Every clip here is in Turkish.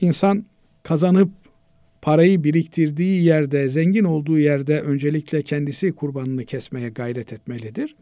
İnsan kazanıp parayı biriktirdiği yerde, zengin olduğu yerde öncelikle kendisi kurbanını kesmeye gayret etmelidir.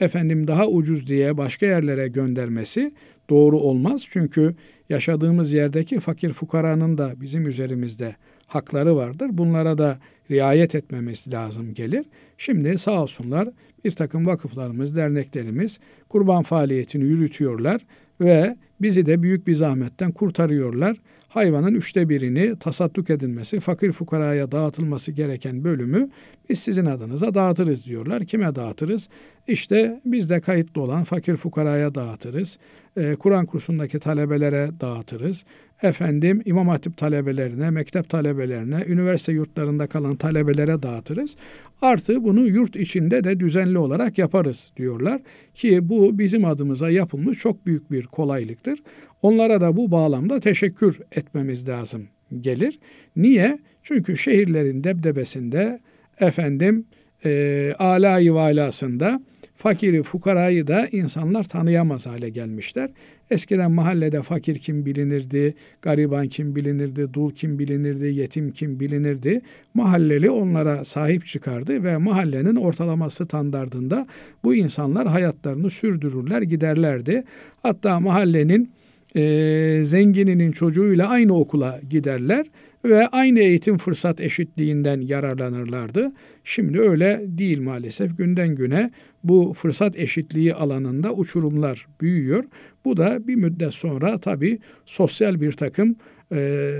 Efendim daha ucuz diye başka yerlere göndermesi doğru olmaz. Çünkü yaşadığımız yerdeki fakir fukaranın da bizim üzerimizde hakları vardır. Bunlara da riayet etmemiz lazım gelir. Şimdi sağ olsunlar bir takım vakıflarımız, derneklerimiz kurban faaliyetini yürütüyorlar ve bizi de büyük bir zahmetten kurtarıyorlar hayvanın üçte birini tasadduk edilmesi, fakir fukaraya dağıtılması gereken bölümü biz sizin adınıza dağıtırız diyorlar. Kime dağıtırız? İşte bizde kayıtlı olan fakir fukaraya dağıtırız. Ee, Kur'an kursundaki talebelere dağıtırız. Efendim İmam Hatip talebelerine, mektep talebelerine, üniversite yurtlarında kalan talebelere dağıtırız. Artı bunu yurt içinde de düzenli olarak yaparız diyorlar ki bu bizim adımıza yapılmış çok büyük bir kolaylıktır. Onlara da bu bağlamda teşekkür etmemiz lazım gelir. Niye? Çünkü şehirlerin debdebesinde efendim e, alayı valasında fakiri fukarayı da insanlar tanıyamaz hale gelmişler. Eskiden mahallede fakir kim bilinirdi, gariban kim bilinirdi, dul kim bilinirdi, yetim kim bilinirdi. Mahalleli onlara sahip çıkardı ve mahallenin ortalama standardında bu insanlar hayatlarını sürdürürler giderlerdi. Hatta mahallenin e, zengininin çocuğuyla aynı okula giderler ve aynı eğitim fırsat eşitliğinden yararlanırlardı. Şimdi öyle değil maalesef. Günden güne bu fırsat eşitliği alanında uçurumlar büyüyor. Bu da bir müddet sonra tabii sosyal bir takım e,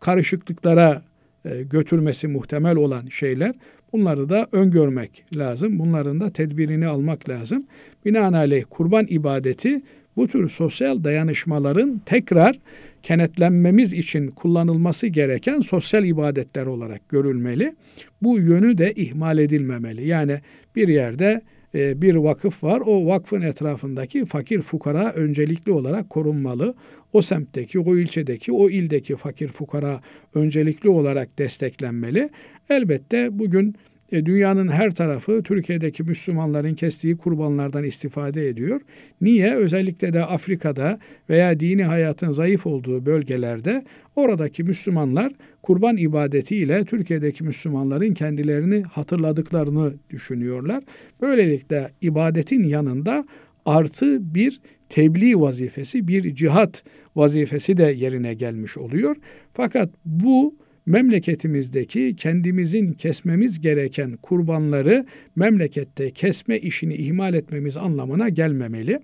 karışıklıklara e, götürmesi muhtemel olan şeyler. Bunları da öngörmek lazım. Bunların da tedbirini almak lazım. Binaenaleyh kurban ibadeti bu tür sosyal dayanışmaların tekrar kenetlenmemiz için kullanılması gereken sosyal ibadetler olarak görülmeli. Bu yönü de ihmal edilmemeli. Yani bir yerde e, bir vakıf var. O vakfın etrafındaki fakir fukara öncelikli olarak korunmalı. O semtteki, o ilçedeki, o ildeki fakir fukara öncelikli olarak desteklenmeli. Elbette bugün e, dünyanın her tarafı Türkiye'deki Müslümanların kestiği kurbanlardan istifade ediyor. Niye? Özellikle de Afrika'da veya dini hayatın zayıf olduğu bölgelerde oradaki Müslümanlar kurban ibadetiyle Türkiye'deki Müslümanların kendilerini hatırladıklarını düşünüyorlar. Böylelikle ibadetin yanında artı bir tebliğ vazifesi, bir cihat vazifesi de yerine gelmiş oluyor. Fakat bu memleketimizdeki kendimizin kesmemiz gereken kurbanları memlekette kesme işini ihmal etmemiz anlamına gelmemeli.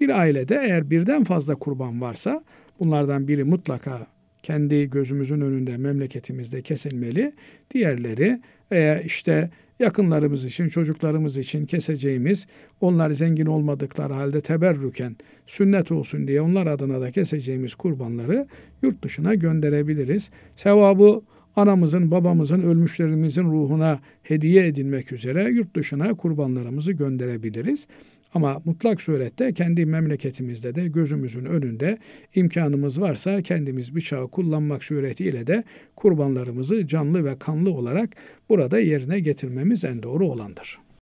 Bir ailede eğer birden fazla kurban varsa bunlardan biri mutlaka kendi gözümüzün önünde memleketimizde kesilmeli. Diğerleri e, işte yakınlarımız için, çocuklarımız için keseceğimiz, onlar zengin olmadıkları halde teberrüken sünnet olsun diye onlar adına da keseceğimiz kurbanları yurt dışına gönderebiliriz. Sevabı anamızın, babamızın, ölmüşlerimizin ruhuna hediye edilmek üzere yurt dışına kurbanlarımızı gönderebiliriz. Ama mutlak surette kendi memleketimizde de gözümüzün önünde imkanımız varsa kendimiz bıçağı kullanmak suretiyle de kurbanlarımızı canlı ve kanlı olarak burada yerine getirmemiz en doğru olandır.